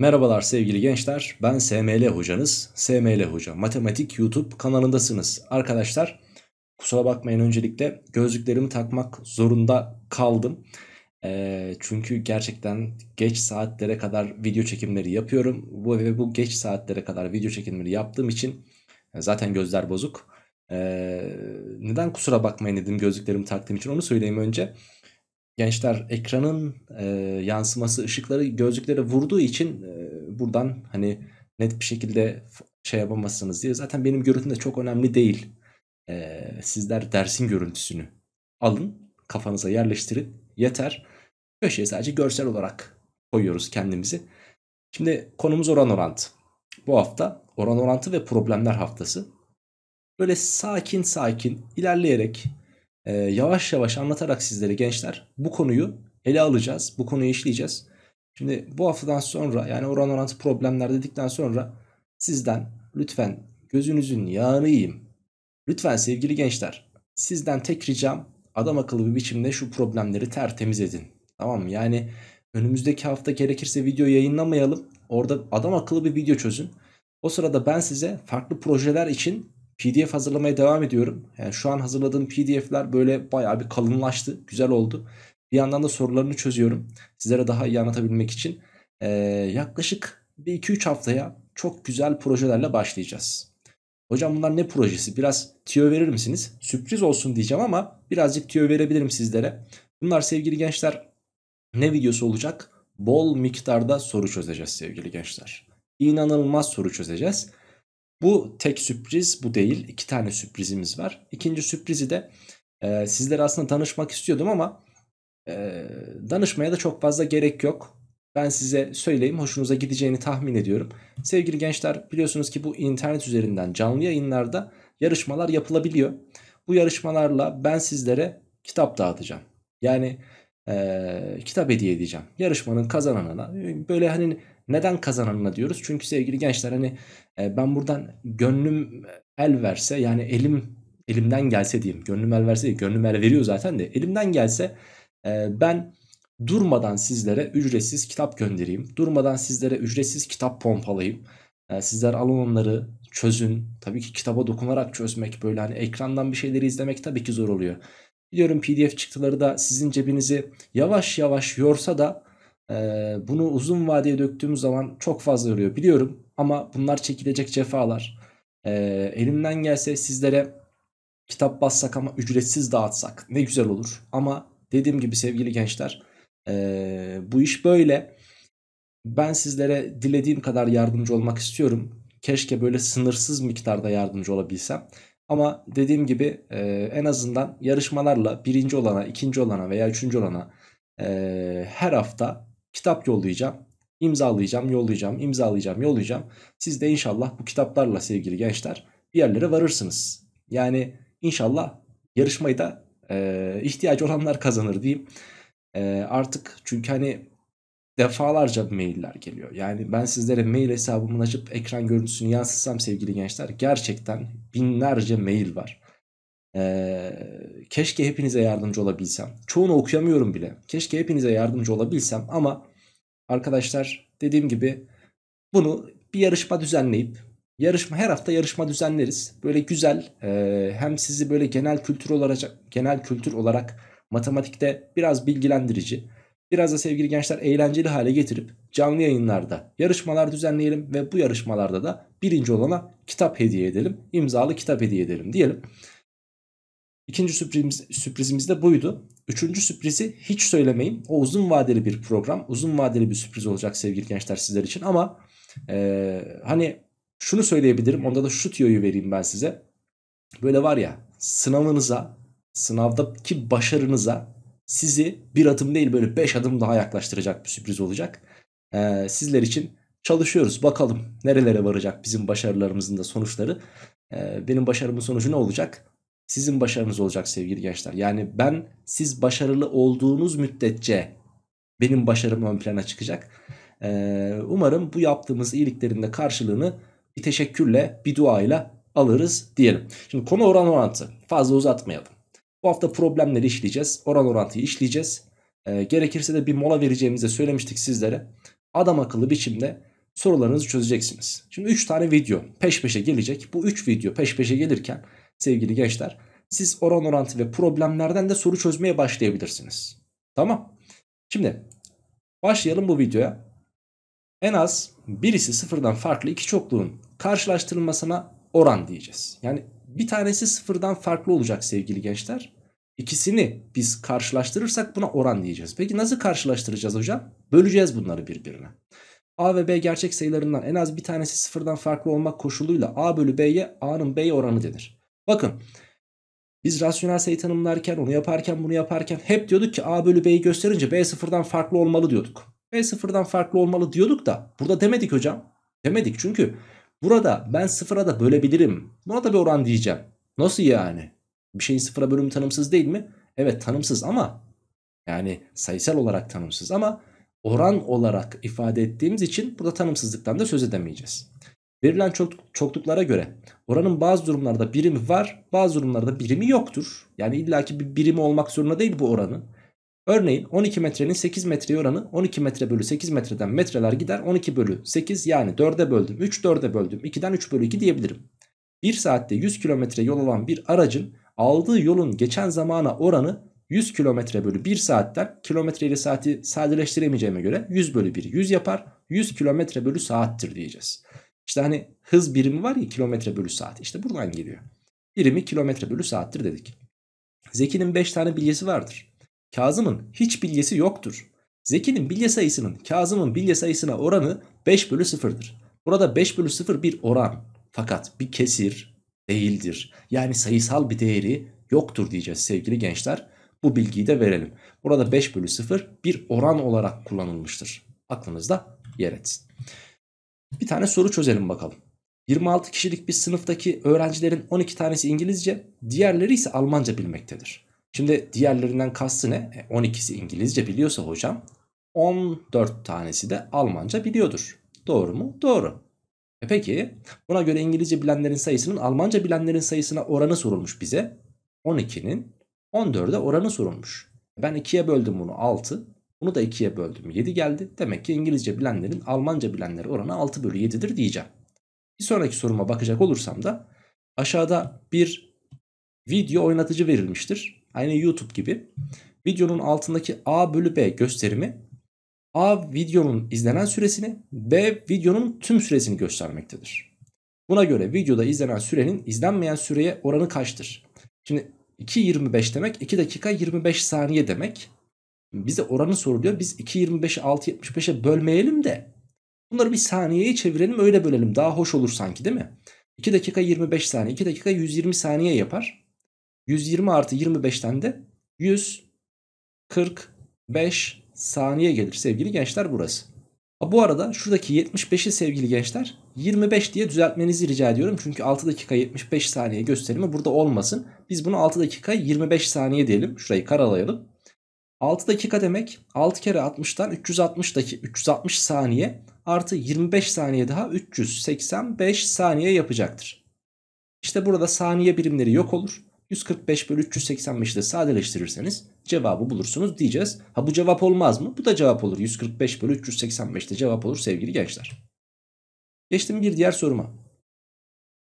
Merhabalar sevgili gençler. Ben SML hocanız. SML Hoca Matematik YouTube kanalındasınız. Arkadaşlar kusura bakmayın öncelikle gözlüklerimi takmak zorunda kaldım. E, çünkü gerçekten geç saatlere kadar video çekimleri yapıyorum. Bu ve bu geç saatlere kadar video çekimleri yaptığım için e, zaten gözler bozuk. E, neden kusura bakmayın dedim gözlüklerimi taktığım için onu söyleyeyim önce gençler ekranın e, yansıması ışıkları gözlüklere vurduğu için e, buradan hani net bir şekilde şey yapamazsınız diye. Zaten benim görüntüm de çok önemli değil. E, sizler dersin görüntüsünü alın kafanıza yerleştirin yeter. Köşeye sadece görsel olarak koyuyoruz kendimizi. Şimdi konumuz oran orantı. Bu hafta oran orantı ve problemler haftası. Böyle sakin sakin ilerleyerek e, yavaş yavaş anlatarak sizlere gençler bu konuyu ele alacağız. Bu konuyu işleyeceğiz. Şimdi bu haftadan sonra yani oran orantı problemler dedikten sonra sizden lütfen gözünüzün yağını yiyeyim. Lütfen sevgili gençler sizden tek ricam adam akıllı bir biçimde şu problemleri tertemiz edin. Tamam mı? Yani önümüzdeki hafta gerekirse video yayınlamayalım. Orada adam akıllı bir video çözün. O sırada ben size farklı projeler için PDF hazırlamaya devam ediyorum. Yani şu an hazırladığım PDF'ler böyle bayağı bir kalınlaştı. Güzel oldu. Bir yandan da sorularını çözüyorum. Sizlere daha iyi anlatabilmek için. Ee, yaklaşık bir 2-3 haftaya çok güzel projelerle başlayacağız. Hocam bunlar ne projesi? Biraz tüyo verir misiniz? Sürpriz olsun diyeceğim ama birazcık tüyo verebilirim sizlere. Bunlar sevgili gençler ne videosu olacak? Bol miktarda soru çözeceğiz sevgili gençler. İnanılmaz soru çözeceğiz. Bu tek sürpriz bu değil. İki tane sürprizimiz var. İkinci sürprizi de e, sizlere aslında tanışmak istiyordum ama e, danışmaya da çok fazla gerek yok. Ben size söyleyeyim hoşunuza gideceğini tahmin ediyorum. Sevgili gençler biliyorsunuz ki bu internet üzerinden canlı yayınlarda yarışmalar yapılabiliyor. Bu yarışmalarla ben sizlere kitap dağıtacağım. Yani e, kitap hediye edeceğim. Yarışmanın kazananına böyle hani neden kazananına diyoruz? Çünkü sevgili gençler hani ben buradan gönlüm el verse yani elim elimden gelse diyeyim. Gönlüm el verse gönlüm el veriyor zaten de elimden gelse ben durmadan sizlere ücretsiz kitap göndereyim. Durmadan sizlere ücretsiz kitap pompalayayım. Sizler alın onları çözün. Tabii ki kitaba dokunarak çözmek böyle hani ekrandan bir şeyleri izlemek tabii ki zor oluyor. Biliyorum pdf çıktıları da sizin cebinizi yavaş yavaş yorsa da bunu uzun vadeye döktüğümüz zaman çok fazla yoruyor. Biliyorum ama bunlar çekilecek cefalar. E, elimden gelse sizlere kitap bassak ama ücretsiz dağıtsak ne güzel olur. Ama dediğim gibi sevgili gençler e, bu iş böyle. Ben sizlere dilediğim kadar yardımcı olmak istiyorum. Keşke böyle sınırsız miktarda yardımcı olabilsem. Ama dediğim gibi e, en azından yarışmalarla birinci olana, ikinci olana veya üçüncü olana e, her hafta kitap yollayacağım. İmzalayacağım, yollayacağım, imzalayacağım, yollayacağım. Siz de inşallah bu kitaplarla sevgili gençler bir yerlere varırsınız. Yani inşallah yarışmayı da e, ihtiyacı olanlar kazanır diyeyim. E, artık çünkü hani defalarca mailler geliyor. Yani ben sizlere mail hesabımın açıp ekran görüntüsünü yansıtsam sevgili gençler gerçekten binlerce mail var. Ee, keşke hepinize yardımcı olabilsem. Çoğunu okuyamıyorum bile. Keşke hepinize yardımcı olabilsem ama Arkadaşlar dediğim gibi bunu bir yarışma düzenleyip yarışma her hafta yarışma düzenleriz. Böyle güzel e, hem sizi böyle genel kültür olarak genel kültür olarak matematikte biraz bilgilendirici biraz da sevgili gençler eğlenceli hale getirip canlı yayınlarda yarışmalar düzenleyelim ve bu yarışmalarda da birinci olana kitap hediye edelim imzalı kitap hediye edelim diyelim. İkinci sürprizimiz, sürprizimiz de buydu. Üçüncü sürprizi hiç söylemeyin. O uzun vadeli bir program. Uzun vadeli bir sürpriz olacak sevgili gençler sizler için. Ama e, hani şunu söyleyebilirim. Onda da şu tüyoyu vereyim ben size. Böyle var ya sınavınıza, sınavdaki başarınıza sizi bir adım değil böyle beş adım daha yaklaştıracak bir sürpriz olacak. E, sizler için çalışıyoruz. Bakalım nerelere varacak bizim başarılarımızın da sonuçları. E, benim başarımın sonucu ne olacak? sizin başarınız olacak sevgili gençler. Yani ben siz başarılı olduğunuz müddetçe benim başarım ön plana çıkacak. Ee, umarım bu yaptığımız iyiliklerin de karşılığını bir teşekkürle bir duayla alırız diyelim. Şimdi konu oran orantı fazla uzatmayalım. Bu hafta problemleri işleyeceğiz. Oran orantıyı işleyeceğiz. Ee, gerekirse de bir mola vereceğimizi söylemiştik sizlere. Adam akıllı biçimde sorularınızı çözeceksiniz. Şimdi 3 tane video peş peşe gelecek. Bu 3 video peş peşe gelirken sevgili gençler siz oran orantı ve problemlerden de soru çözmeye başlayabilirsiniz. Tamam. Şimdi başlayalım bu videoya. En az birisi sıfırdan farklı iki çokluğun karşılaştırılmasına oran diyeceğiz. Yani bir tanesi sıfırdan farklı olacak sevgili gençler. İkisini biz karşılaştırırsak buna oran diyeceğiz. Peki nasıl karşılaştıracağız hocam? Böleceğiz bunları birbirine. A ve B gerçek sayılarından en az bir tanesi sıfırdan farklı olmak koşuluyla A bölü B'ye A'nın B'ye oranı denir. Bakın biz rasyonel sayı tanımlarken onu yaparken bunu yaparken hep diyorduk ki A bölü B'yi gösterince B sıfırdan farklı olmalı diyorduk. B sıfırdan farklı olmalı diyorduk da burada demedik hocam. Demedik çünkü burada ben sıfıra da bölebilirim. Buna da bir oran diyeceğim. Nasıl yani? Bir şeyin sıfıra bölümü tanımsız değil mi? Evet tanımsız ama yani sayısal olarak tanımsız ama oran olarak ifade ettiğimiz için burada tanımsızlıktan da söz edemeyeceğiz. Verilen çok, çokluklara göre Oranın bazı durumlarda birimi var bazı durumlarda birimi yoktur. Yani illaki bir birimi olmak zorunda değil bu oranı. Örneğin 12 metrenin 8 metre oranı 12 metre bölü 8 metreden metreler gider 12 bölü 8 yani 4'e böldüm 3 4'e böldüm 2'den 3 bölü 2 diyebilirim. 1 saatte 100 kilometre yol alan bir aracın aldığı yolun geçen zamana oranı 100 kilometre bölü 1 saatten kilometre ile saati sadeleştiremeyeceğime göre 100 bölü 1 100 yapar 100 kilometre bölü saattir diyeceğiz. İşte hani hız birimi var ya kilometre bölü saat. İşte buradan geliyor. Birimi kilometre bölü saattir dedik. Zeki'nin 5 tane bilyesi vardır. Kazım'ın hiç bilyesi yoktur. Zeki'nin bilye sayısının Kazım'ın bilye sayısına oranı 5 bölü 0'dır. Burada 5 bölü 0 bir oran. Fakat bir kesir değildir. Yani sayısal bir değeri yoktur diyeceğiz sevgili gençler. Bu bilgiyi de verelim. Burada 5 bölü 0 bir oran olarak kullanılmıştır. Aklınızda yer etsin. Bir tane soru çözelim bakalım. 26 kişilik bir sınıftaki öğrencilerin 12 tanesi İngilizce, diğerleri ise Almanca bilmektedir. Şimdi diğerlerinden kastı ne? E, 12'si İngilizce biliyorsa hocam 14 tanesi de Almanca biliyordur. Doğru mu? Doğru. E peki buna göre İngilizce bilenlerin sayısının Almanca bilenlerin sayısına oranı sorulmuş bize. 12'nin 14'e oranı sorulmuş. Ben 2'ye böldüm bunu 6. Bunu da 2'ye böldüm 7 geldi. Demek ki İngilizce bilenlerin Almanca bilenleri oranı 6 bölü 7'dir diyeceğim. Bir sonraki soruma bakacak olursam da aşağıda bir video oynatıcı verilmiştir. Aynı YouTube gibi. Videonun altındaki A bölü B gösterimi A videonun izlenen süresini B videonun tüm süresini göstermektedir. Buna göre videoda izlenen sürenin izlenmeyen süreye oranı kaçtır? Şimdi 2.25 demek 2 dakika 25 saniye demek. Bize oranı soruluyor. Biz 2.25'i 6.75'e bölmeyelim de bunları bir saniyeye çevirelim öyle bölelim. Daha hoş olur sanki değil mi? 2 dakika 25 saniye. 2 dakika 120 saniye yapar. 120 artı 25'ten de 145 saniye gelir sevgili gençler burası. Bu arada şuradaki 75'i sevgili gençler 25 diye düzeltmenizi rica ediyorum. Çünkü 6 dakika 75 saniye gösterimi burada olmasın. Biz bunu 6 dakika 25 saniye diyelim. Şurayı karalayalım. 6 dakika demek 6 kere 60'tan 360 dakika 360 saniye artı 25 saniye daha 385 saniye yapacaktır. İşte burada saniye birimleri yok olur. 145 bölü 385'i de sadeleştirirseniz cevabı bulursunuz diyeceğiz. Ha bu cevap olmaz mı? Bu da cevap olur. 145 bölü 385 de cevap olur sevgili gençler. Geçtim bir diğer soruma.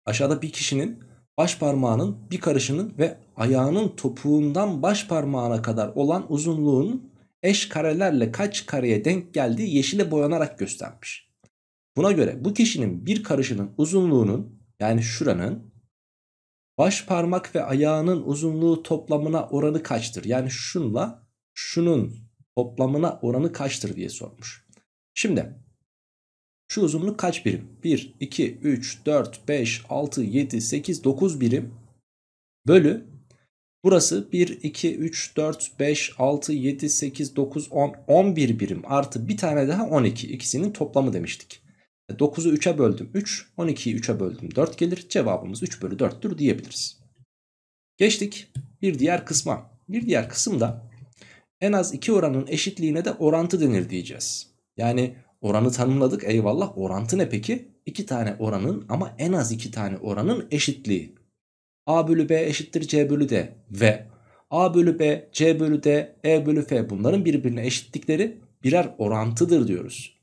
Aşağıda bir kişinin baş parmağının bir karışının ve ayağının topuğundan baş parmağına kadar olan uzunluğun eş karelerle kaç kareye denk geldiği yeşile boyanarak göstermiş. Buna göre bu kişinin bir karışının uzunluğunun yani şuranın baş parmak ve ayağının uzunluğu toplamına oranı kaçtır? Yani şunla şunun toplamına oranı kaçtır diye sormuş. Şimdi şu uzunluk kaç birim? 1, 2, 3, 4, 5, 6, 7, 8, 9 birim bölü burası 1, 2, 3, 4, 5, 6, 7, 8, 9, 10, 11 birim artı bir tane daha 12 ikisinin toplamı demiştik. 9'u e, 3'e böldüm 3, 12'yi 3'e böldüm 4 gelir. Cevabımız 3 bölü 4'tür diyebiliriz. Geçtik bir diğer kısma. Bir diğer kısımda en az iki oranın eşitliğine de orantı denir diyeceğiz. Yani Oranı tanımladık eyvallah. Orantı ne peki? İki tane oranın ama en az iki tane oranın eşitliği. A bölü B eşittir C bölü D ve A bölü B, C bölü D, E bölü F bunların birbirine eşitlikleri birer orantıdır diyoruz.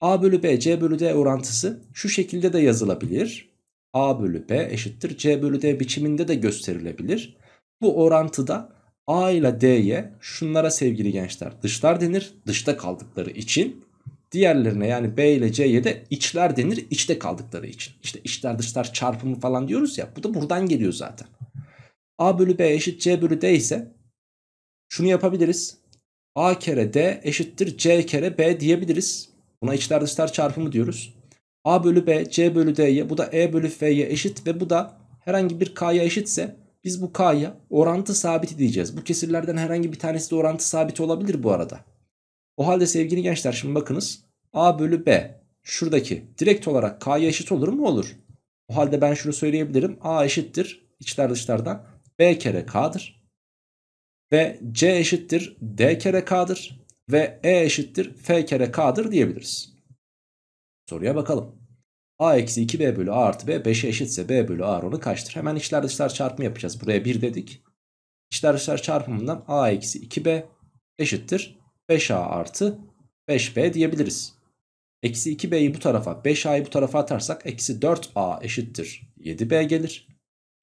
A bölü B, C bölü D orantısı şu şekilde de yazılabilir. A bölü B eşittir C bölü D biçiminde de gösterilebilir. Bu orantıda A ile D'ye şunlara sevgili gençler dışlar denir. Dışta kaldıkları için Diğerlerine yani B ile C'ye de içler denir içte kaldıkları için. İşte içler dışlar çarpımı falan diyoruz ya bu da buradan geliyor zaten. A bölü B eşit C bölü D ise şunu yapabiliriz. A kere D eşittir C kere B diyebiliriz. Buna içler dışlar çarpımı diyoruz. A bölü B, C bölü D'ye bu da E bölü F'ye eşit ve bu da herhangi bir K'ya eşitse biz bu K'ya orantı sabiti diyeceğiz. Bu kesirlerden herhangi bir tanesi de orantı sabiti olabilir bu arada. O halde sevgili gençler şimdi bakınız. A bölü B şuradaki direkt olarak K'ya eşit olur mu? Olur. O halde ben şunu söyleyebilirim. A eşittir içler dışlardan B kere K'dır. Ve C eşittir D kere K'dır. Ve E eşittir F kere K'dır diyebiliriz. Soruya bakalım. A eksi 2B bölü A artı B 5'e eşitse B bölü A oranı kaçtır? Hemen içler dışlar çarpımı yapacağız. Buraya 1 dedik. İçler dışlar çarpımından A eksi 2B eşittir 5a artı 5b diyebiliriz. Eksi 2b'yi bu tarafa 5a'yı bu tarafa atarsak eksi 4a eşittir 7b gelir.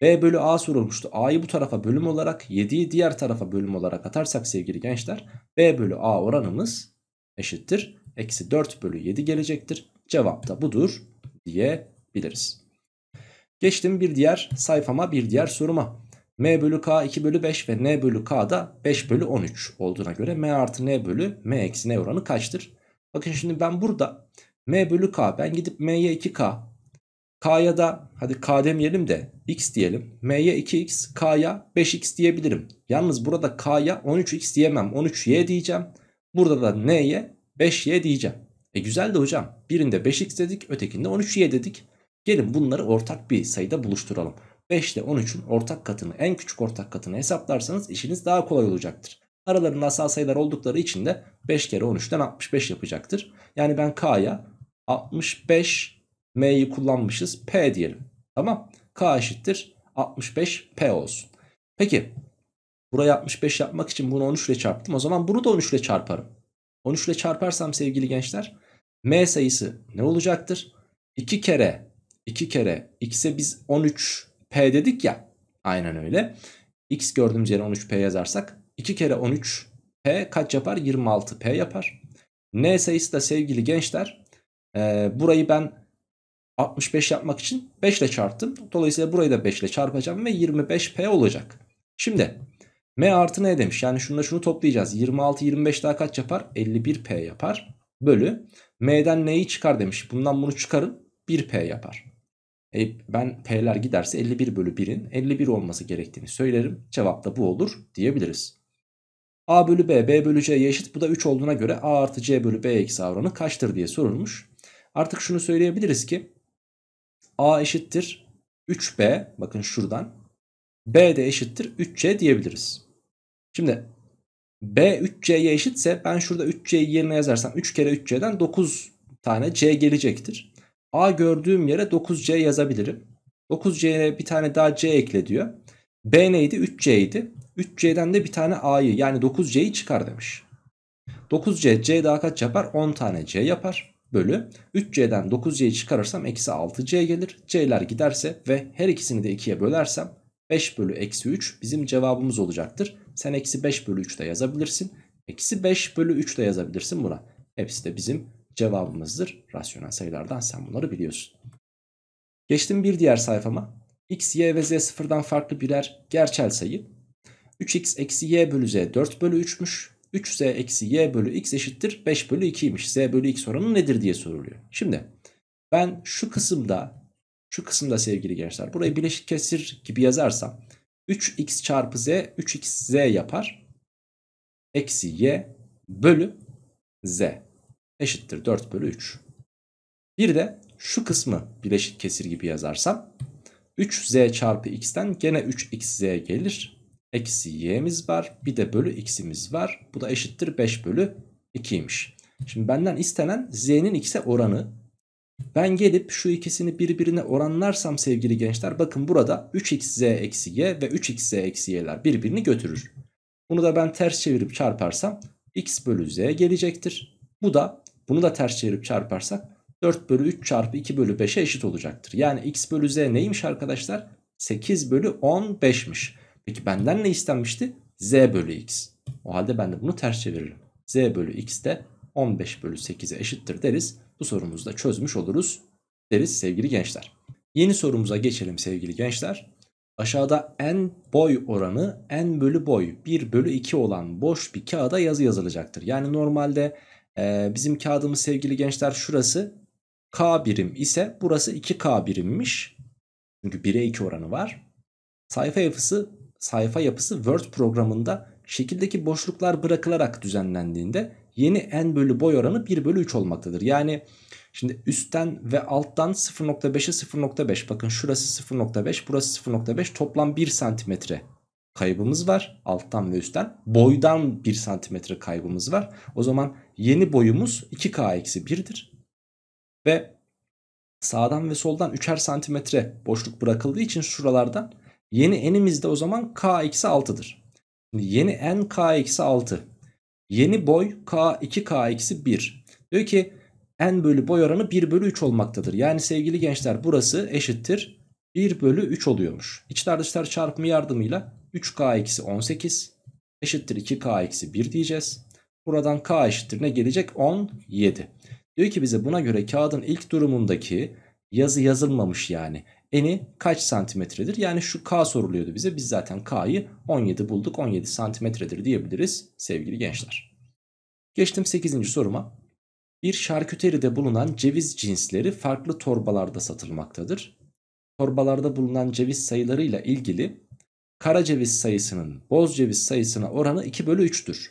b bölü a sorulmuştu. a'yı bu tarafa bölüm olarak 7'yi diğer tarafa bölüm olarak atarsak sevgili gençler b bölü a oranımız eşittir. Eksi 4 bölü 7 gelecektir. Cevap da budur diyebiliriz. Geçtim bir diğer sayfama bir diğer soruma. M bölü K 2 bölü 5 ve N bölü K da 5 bölü 13 olduğuna göre M artı N bölü M eksi N oranı kaçtır? Bakın şimdi ben burada M bölü K ben gidip M'ye 2K K'ya da hadi K demeyelim de X diyelim. M'ye 2X K'ya 5X diyebilirim. Yalnız burada K'ya 13X diyemem 13Y diyeceğim. Burada da N'ye 5Y diyeceğim. E güzel de hocam birinde 5X dedik ötekinde 13Y dedik. Gelin bunları ortak bir sayıda buluşturalım. 5 ile 13'ün ortak katını en küçük ortak katını hesaplarsanız işiniz daha kolay olacaktır. Aralarında asal sayılar oldukları için de 5 kere 13'ten 65 yapacaktır. Yani ben K'ya 65 M'yi kullanmışız P diyelim. Tamam K eşittir 65 P olsun. Peki buraya 65 yapmak için bunu 13 ile çarptım. O zaman bunu da 13 ile çarparım. 13 ile çarparsam sevgili gençler M sayısı ne olacaktır? 2 kere 2 kere x'e biz 13 P dedik ya. Aynen öyle. X gördüğümüz yere 13P yazarsak 2 kere 13P kaç yapar? 26P yapar. N sayısı da sevgili gençler. E, burayı ben 65 yapmak için 5 ile çarptım. Dolayısıyla burayı da 5 ile çarpacağım ve 25P olacak. Şimdi M artı ne demiş? Yani şunu da şunu toplayacağız. 26 25 daha kaç yapar? 51P yapar. Bölü. M'den neyi çıkar demiş. Bundan bunu çıkarın. 1P yapar. E, ben P'ler giderse 51 bölü 1'in 51 olması gerektiğini söylerim. Cevap da bu olur diyebiliriz. A bölü B, B bölü C'ye eşit. Bu da 3 olduğuna göre A artı C bölü B eksi A oranı kaçtır diye sorulmuş. Artık şunu söyleyebiliriz ki A eşittir 3B bakın şuradan. B de eşittir 3C diyebiliriz. Şimdi B 3C'ye eşitse ben şurada 3C'yi yerine yazarsam 3 kere 3C'den 9 tane C gelecektir. A gördüğüm yere 9C yazabilirim. 9C'ye bir tane daha C ekle diyor. B neydi? 3C idi. 3C'den de bir tane A'yı yani 9C'yi çıkar demiş. 9C C daha kaç yapar? 10 tane C yapar. Bölü 3C'den 9C'yi çıkarırsam eksi 6C gelir. C'ler giderse ve her ikisini de 2'ye bölersem 5 bölü eksi 3 bizim cevabımız olacaktır. Sen eksi 5 bölü 3 de yazabilirsin. Eksi 5 bölü 3 de yazabilirsin buna. Hepsi de bizim cevabımızdır. Rasyonel sayılardan sen bunları biliyorsun. Geçtim bir diğer sayfama. X, Y ve Z sıfırdan farklı birer gerçel sayı. 3x eksi y bölü z 4 bölü 3'müş. 3z eksi y bölü x eşittir 5 bölü 2'ymiş. z bölü x oranı nedir diye soruluyor. Şimdi ben şu kısımda şu kısımda sevgili gençler burayı bileşik kesir gibi yazarsam 3x çarpı z 3xz yapar. Eksi y bölü z eşittir 4 bölü 3. Bir de şu kısmı bileşik kesir gibi yazarsam 3z çarpı x'ten gene 3xz gelir. Eksi y'miz var bir de bölü x'imiz var. Bu da eşittir 5 bölü 2'ymiş. Şimdi benden istenen z'nin x'e oranı. Ben gelip şu ikisini birbirine oranlarsam sevgili gençler bakın burada 3xz eksi y ve 3xz eksi y'ler birbirini götürür. Bunu da ben ters çevirip çarparsam x bölü z gelecektir. Bu da bunu da ters çevirip çarparsak 4 bölü 3 çarpı 2 bölü 5'e eşit olacaktır. Yani x bölü z neymiş arkadaşlar? 8 bölü 15'miş. Peki benden ne istenmişti? z bölü x. O halde ben de bunu ters çeviririm. z bölü x de 15 bölü 8'e eşittir deriz. Bu sorumuzu da çözmüş oluruz deriz sevgili gençler. Yeni sorumuza geçelim sevgili gençler. Aşağıda en boy oranı en bölü boy 1 bölü 2 olan boş bir kağıda yazı yazılacaktır. Yani normalde ee, bizim kağıdımız sevgili gençler şurası K birim ise burası 2K birimmiş. Çünkü 1'e 2 oranı var. Sayfa yapısı sayfa yapısı Word programında şekildeki boşluklar bırakılarak düzenlendiğinde yeni n bölü boy oranı 1 bölü 3 olmaktadır. Yani şimdi üstten ve alttan 0.5'e 0.5 bakın şurası 0.5 burası 0.5 toplam 1 santimetre kaybımız var. Alttan ve üstten. Boydan 1 santimetre kaybımız var. O zaman yeni boyumuz 2K-1'dir. Ve sağdan ve soldan 3'er santimetre boşluk bırakıldığı için şuralardan yeni enimiz de o zaman K-6'dır. Şimdi yeni en K-6. Yeni boy K 2K-1. Diyor ki n bölü boy oranı 1 bölü 3 olmaktadır. Yani sevgili gençler burası eşittir 1 bölü 3 oluyormuş. İçler dışlar çarpımı yardımıyla 3k eksi 18 eşittir 2k eksi 1 diyeceğiz. Buradan k eşittir ne gelecek? 17. Diyor ki bize buna göre kağıdın ilk durumundaki yazı yazılmamış yani. Eni kaç santimetredir? Yani şu k soruluyordu bize. Biz zaten k'yı 17 bulduk. 17 santimetredir diyebiliriz sevgili gençler. Geçtim 8. soruma. Bir şarküteride bulunan ceviz cinsleri farklı torbalarda satılmaktadır. Torbalarda bulunan ceviz sayılarıyla ilgili Kara ceviz sayısının boz ceviz sayısına oranı 2 bölü 3'tür.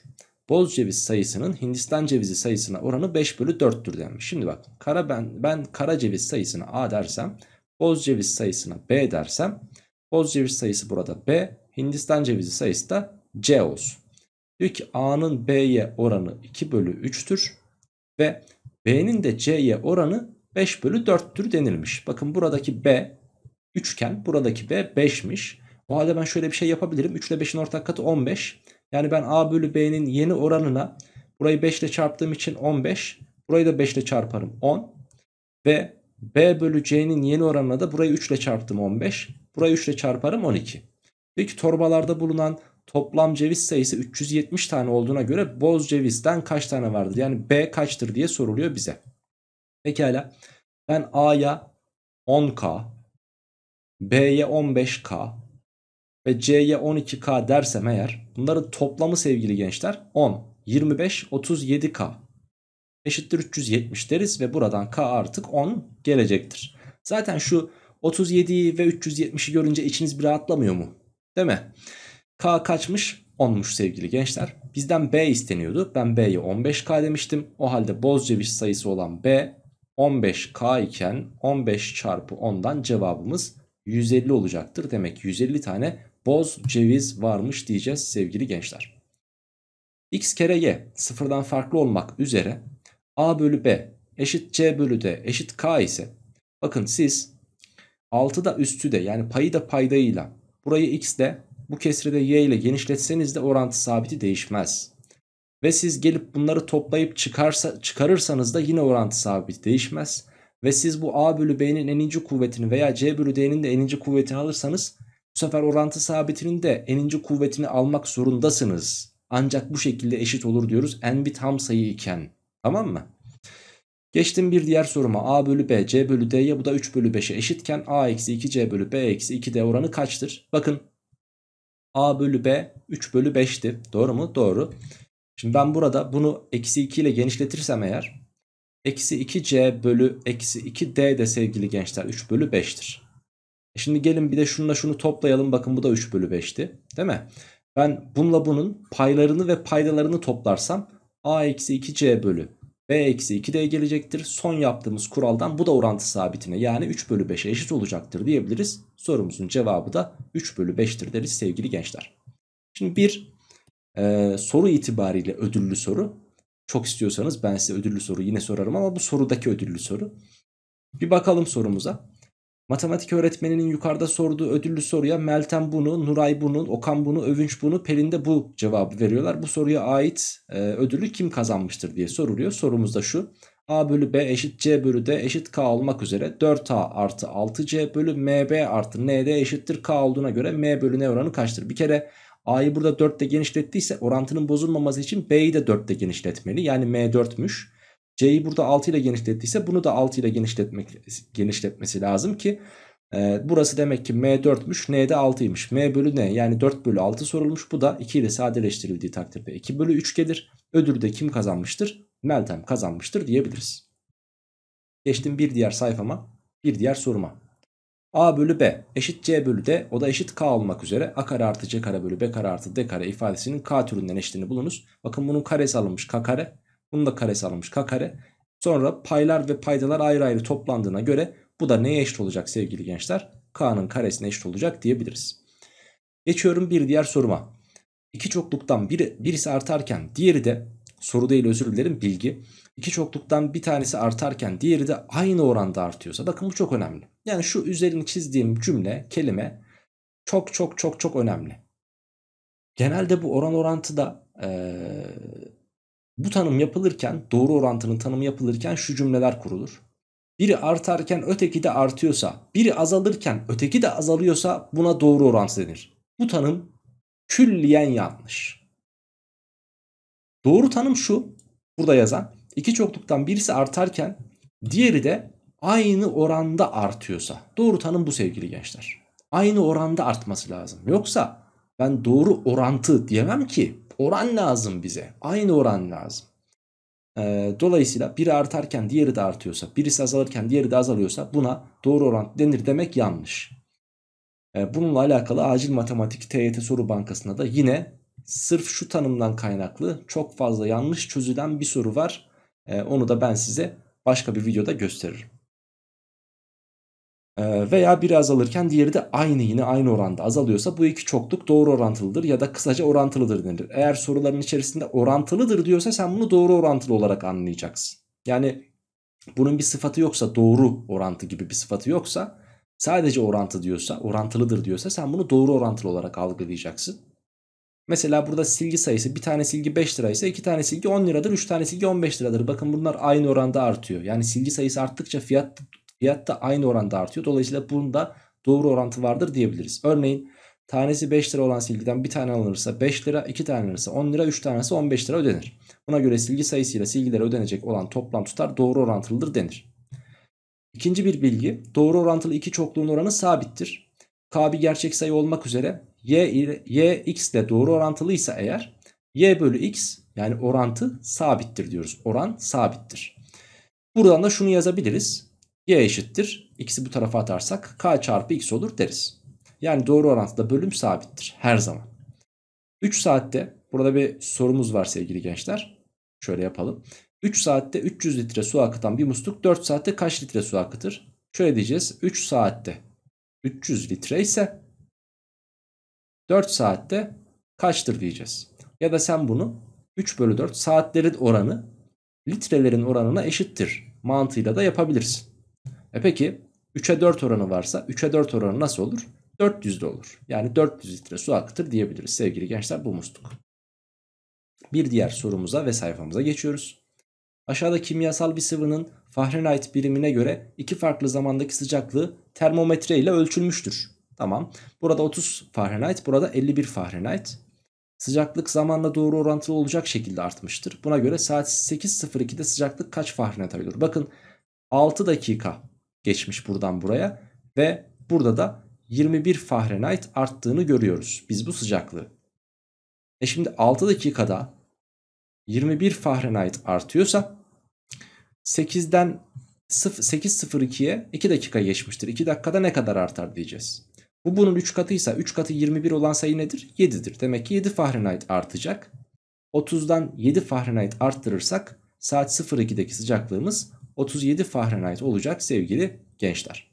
Boz ceviz sayısının Hindistan cevizi sayısına oranı 5 bölü 4'tür denmiş. Şimdi bakın kara ben, ben ceviz sayısına A dersem boz ceviz sayısına B dersem boz ceviz sayısı burada B Hindistan cevizi sayısı da C olsun. Diyor ki A'nın B'ye oranı 2 bölü 3'tür ve B'nin de C'ye oranı 5 bölü 4'tür denilmiş. Bakın buradaki B üçgen buradaki B 5'miş. O halde ben şöyle bir şey yapabilirim. 3 ile 5'in ortak katı 15. Yani ben A bölü B'nin yeni oranına burayı 5 ile çarptığım için 15. Burayı da 5 ile çarparım 10. Ve B bölü C'nin yeni oranına da burayı 3 ile çarptım 15. Burayı 3 ile çarparım 12. Peki torbalarda bulunan toplam ceviz sayısı 370 tane olduğuna göre boz cevizden kaç tane vardır? Yani B kaçtır diye soruluyor bize. Pekala ben A'ya 10K, B'ye 15K, ve C'ye 12K dersem eğer bunların toplamı sevgili gençler 10, 25, 37K eşittir 370 deriz ve buradan K artık 10 gelecektir. Zaten şu 37'yi ve 370'i görünce içiniz bir rahatlamıyor mu? Değil mi? K kaçmış? 10'muş sevgili gençler. Bizden B isteniyordu. Ben B'ye 15K demiştim. O halde Bozceviç sayısı olan B 15K iken 15 çarpı 10'dan cevabımız 150 olacaktır. Demek 150 tane boz ceviz varmış diyeceğiz sevgili gençler. x kere y sıfırdan farklı olmak üzere a bölü b eşit c bölü d eşit k ise bakın siz 6 da üstü de yani payı da paydayıyla burayı x de bu kesrede y ile genişletseniz de orantı sabiti değişmez. Ve siz gelip bunları toplayıp çıkarsa, çıkarırsanız da yine orantı sabiti değişmez. Ve siz bu a bölü b'nin eninci kuvvetini veya c bölü d'nin de eninci kuvvetini alırsanız bu sefer orantı sabitinin de n'inci kuvvetini almak zorundasınız. Ancak bu şekilde eşit olur diyoruz. n bir tam sayı iken. Tamam mı? Geçtim bir diğer soruma. A bölü B, C bölü d ya bu da 3 bölü 5'e eşitken A eksi 2 C bölü B eksi 2 D oranı kaçtır? Bakın A bölü B 3 bölü 5'ti. Doğru mu? Doğru. Şimdi ben burada bunu eksi 2 ile genişletirsem eğer eksi 2C bölü eksi 2D de sevgili gençler 3 bölü 5'tir. E şimdi gelin bir de şununla şunu toplayalım. Bakın bu da 3 bölü 5'ti. Değil mi? Ben bununla bunun paylarını ve paydalarını toplarsam a-2c eksi bölü b-2d eksi gelecektir. Son yaptığımız kuraldan bu da orantı sabitine yani 3 bölü 5'e eşit olacaktır diyebiliriz. Sorumuzun cevabı da 3 bölü 5'tir deriz sevgili gençler. Şimdi bir e, soru itibariyle ödüllü soru. Çok istiyorsanız ben size ödüllü soru yine sorarım ama bu sorudaki ödüllü soru. Bir bakalım sorumuza. Matematik öğretmeninin yukarıda sorduğu ödüllü soruya Meltem bunu, Nuray bunu, Okan bunu, Övünç bunu, Pelin de bu cevabı veriyorlar. Bu soruya ait e, ödülü kim kazanmıştır diye soruluyor. Sorumuz da şu. A bölü B eşit C bölü D eşit K olmak üzere 4A artı 6C bölü MB artı ND eşittir K olduğuna göre M bölü N oranı kaçtır? Bir kere A'yı burada 4'te genişlettiyse orantının bozulmaması için B'yi de 4'te genişletmeli. Yani M4'müş. C'yi burada 6 ile genişlettiyse bunu da 6 ile genişletmek genişletmesi lazım ki e, burası demek ki M 4'müş N de 6'ymış. M bölü N yani 4 bölü 6 sorulmuş. Bu da 2 ile sadeleştirildiği takdirde 2 bölü 3 gelir. Ödülü de kim kazanmıştır? Meltem kazanmıştır diyebiliriz. Geçtim bir diğer sayfama bir diğer soruma. A bölü B eşit C bölü D o da eşit K olmak üzere A kare artı C kare bölü B kare artı D kare ifadesinin K türünden eşitini bulunuz. Bakın bunun karesi alınmış K kare bunun da karesi alınmış k kare. Sonra paylar ve paydalar ayrı ayrı toplandığına göre bu da neye eşit olacak sevgili gençler? K'nın karesine eşit olacak diyebiliriz. Geçiyorum bir diğer soruma. İki çokluktan biri, birisi artarken diğeri de soru değil özür dilerim bilgi. İki çokluktan bir tanesi artarken diğeri de aynı oranda artıyorsa bakın bu çok önemli. Yani şu üzerini çizdiğim cümle, kelime çok çok çok çok önemli. Genelde bu oran orantıda e, bu tanım yapılırken doğru orantının tanımı yapılırken şu cümleler kurulur. Biri artarken öteki de artıyorsa, biri azalırken öteki de azalıyorsa buna doğru orantı denir. Bu tanım külliyen yanlış. Doğru tanım şu. Burada yazan İki çokluktan birisi artarken diğeri de aynı oranda artıyorsa. Doğru tanım bu sevgili gençler. Aynı oranda artması lazım. Yoksa ben doğru orantı diyemem ki. Oran lazım bize. Aynı oran lazım. Ee, dolayısıyla biri artarken diğeri de artıyorsa, birisi azalırken diğeri de azalıyorsa buna doğru oran denir demek yanlış. Ee, bununla alakalı acil matematik TYT soru bankasında da yine sırf şu tanımdan kaynaklı çok fazla yanlış çözülen bir soru var. Ee, onu da ben size başka bir videoda gösteririm. Ee, veya biraz alırken diğeri de aynı yine aynı oranda azalıyorsa bu iki çokluk doğru orantılıdır ya da kısaca orantılıdır denir. Eğer soruların içerisinde orantılıdır diyorsa sen bunu doğru orantılı olarak anlayacaksın. Yani bunun bir sıfatı yoksa doğru orantı gibi bir sıfatı yoksa sadece orantı diyorsa orantılıdır diyorsa sen bunu doğru orantılı olarak algılayacaksın. Mesela burada silgi sayısı bir tane silgi 5 liraysa iki tane silgi 10 liradır 3 tane silgi 15 liradır. Bakın bunlar aynı oranda artıyor. Yani silgi sayısı arttıkça fiyat fiyat da aynı oranda artıyor. Dolayısıyla bunda doğru orantı vardır diyebiliriz. Örneğin tanesi 5 lira olan silgiden bir tane alınırsa 5 lira, 2 tane alınırsa 10 lira, 3 tanesi 15 lira ödenir. Buna göre silgi sayısıyla silgilere ödenecek olan toplam tutar doğru orantılıdır denir. İkinci bir bilgi doğru orantılı iki çokluğun oranı sabittir. K bir gerçek sayı olmak üzere y, y x ile doğru orantılıysa eğer y bölü x yani orantı sabittir diyoruz. Oran sabittir. Buradan da şunu yazabiliriz y eşittir. X'i bu tarafa atarsak k çarpı x olur deriz. Yani doğru orantıda bölüm sabittir her zaman. 3 saatte burada bir sorumuz var sevgili gençler. Şöyle yapalım. 3 saatte 300 litre su akıtan bir musluk 4 saatte kaç litre su akıtır? Şöyle diyeceğiz. 3 saatte 300 litre ise 4 saatte kaçtır diyeceğiz. Ya da sen bunu 3 bölü 4 saatlerin oranı litrelerin oranına eşittir mantığıyla da yapabilirsin. E peki 3'e 4 oranı varsa 3'e 4 oranı nasıl olur? 400'de olur. Yani 400 litre su akıtır diyebiliriz sevgili gençler bu musluk. Bir diğer sorumuza ve sayfamıza geçiyoruz. Aşağıda kimyasal bir sıvının Fahrenheit birimine göre iki farklı zamandaki sıcaklığı termometre ile ölçülmüştür. Tamam. Burada 30 Fahrenheit, burada 51 Fahrenheit. Sıcaklık zamanla doğru orantılı olacak şekilde artmıştır. Buna göre saat 8.02'de sıcaklık kaç Fahrenheit olur? Bakın 6 dakika geçmiş buradan buraya ve burada da 21 Fahrenheit arttığını görüyoruz biz bu sıcaklığı. E şimdi 6 dakikada 21 Fahrenheit artıyorsa 8'den 8.02'ye 2 dakika geçmiştir. 2 dakikada ne kadar artar diyeceğiz. Bu bunun 3 katıysa 3 katı 21 olan sayı nedir? 7'dir. Demek ki 7 Fahrenheit artacak. 30'dan 7 Fahrenheit arttırırsak saat 02'deki sıcaklığımız 37 Fahrenheit olacak sevgili gençler.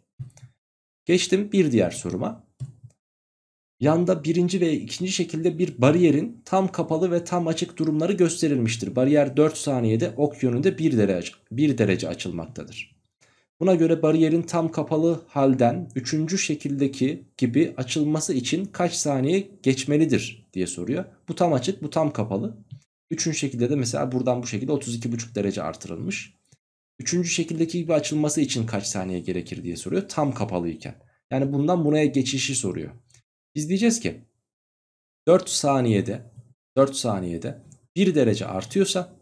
Geçtim bir diğer soruma. Yanda birinci ve ikinci şekilde bir bariyerin tam kapalı ve tam açık durumları gösterilmiştir. Bariyer 4 saniyede ok yönünde 1 derece, 1 derece açılmaktadır. Buna göre bariyerin tam kapalı halden 3. şekildeki gibi açılması için kaç saniye geçmelidir diye soruyor. Bu tam açık bu tam kapalı. 3. şekilde de mesela buradan bu şekilde 32,5 derece artırılmış. Üçüncü şekildeki gibi açılması için kaç saniye gerekir diye soruyor tam kapalıyken. Yani bundan buraya geçişi soruyor. Biz diyeceğiz ki 4 saniyede 4 saniyede 1 derece artıyorsa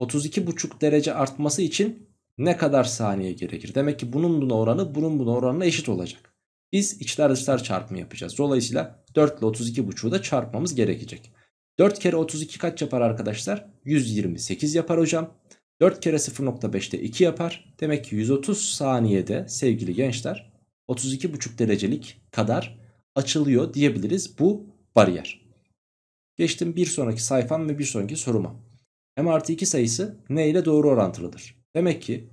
32,5 derece artması için ne kadar saniye gerekir? Demek ki bunun buna oranı bunun buna oranına eşit olacak. Biz içler dışlar çarpımı yapacağız. Dolayısıyla 4 ile 32,5'u da çarpmamız gerekecek. 4 kere 32 kaç yapar arkadaşlar? 128 yapar hocam. 4 kere 0.5'te 2 yapar. Demek ki 130 saniyede sevgili gençler 32,5 derecelik kadar açılıyor diyebiliriz bu bariyer. Geçtim bir sonraki sayfam ve bir sonraki soruma. M artı 2 sayısı N ile doğru orantılıdır. Demek ki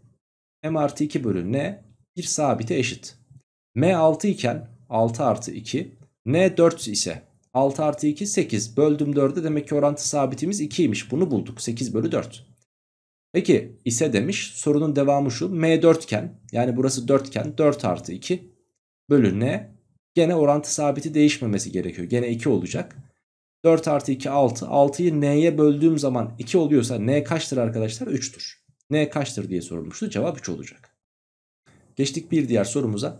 M artı 2 bölü N bir sabite eşit. M 6 iken 6 artı 2 N 4 ise 6 artı 2 8 böldüm 4'e demek ki orantı sabitimiz 2'ymiş bunu bulduk 8 bölü 4. Peki ise demiş sorunun devamı şu M dörtgen yani burası dörtgen 4 artı 2 bölü ne gene orantı sabiti değişmemesi gerekiyor. Gene 2 olacak. 4 artı 2 6 6'yı N'ye böldüğüm zaman 2 oluyorsa N kaçtır arkadaşlar 3'tür. N kaçtır diye sorulmuştu cevap 3 olacak. Geçtik bir diğer sorumuza.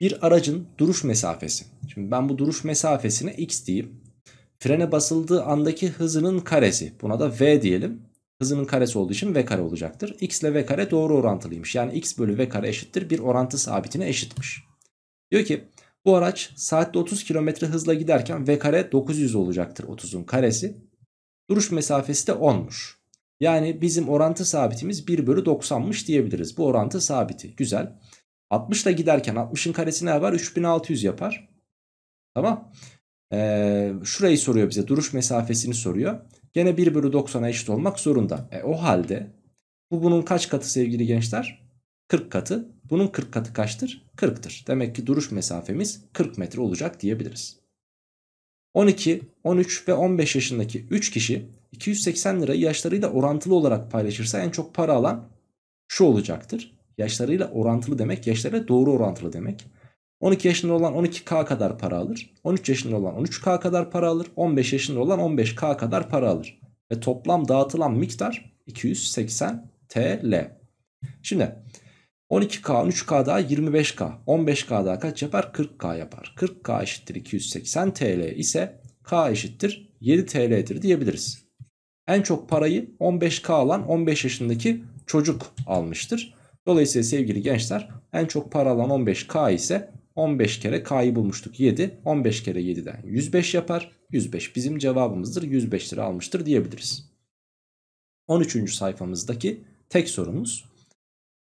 Bir aracın duruş mesafesi. Şimdi ben bu duruş mesafesine x diyeyim. Frene basıldığı andaki hızının karesi. Buna da v diyelim hızının karesi olduğu için v kare olacaktır. x ile v kare doğru orantılıymış. Yani x bölü v kare eşittir bir orantı sabitine eşitmiş. Diyor ki bu araç saatte 30 km hızla giderken v kare 900 olacaktır 30'un karesi. Duruş mesafesi de 10'muş. Yani bizim orantı sabitimiz 1 bölü 90'mış diyebiliriz. Bu orantı sabiti. Güzel. 60 ile giderken 60'ın karesi ne var? 3600 yapar. Tamam. Ee, şurayı soruyor bize. Duruş mesafesini soruyor. Gene 1 bölü 90'a eşit olmak zorunda. E, o halde bu bunun kaç katı sevgili gençler? 40 katı. Bunun 40 katı kaçtır? 40'tır. Demek ki duruş mesafemiz 40 metre olacak diyebiliriz. 12, 13 ve 15 yaşındaki 3 kişi 280 lirayı yaşlarıyla orantılı olarak paylaşırsa en çok para alan şu olacaktır. Yaşlarıyla orantılı demek yaşlara doğru orantılı demek. 12 yaşında olan 12K kadar para alır. 13 yaşında olan 13K kadar para alır. 15 yaşında olan 15K kadar para alır. Ve toplam dağıtılan miktar 280 TL. Şimdi 12K, 13K daha 25K, 15K daha kaç yapar? 40K yapar. 40K eşittir 280 TL ise K eşittir 7 TL'dir diyebiliriz. En çok parayı 15K alan 15 yaşındaki çocuk almıştır. Dolayısıyla sevgili gençler en çok para alan 15K ise 15 kere K'yı bulmuştuk 7. 15 kere 7'den 105 yapar. 105 bizim cevabımızdır. 105 lira almıştır diyebiliriz. 13. sayfamızdaki tek sorumuz.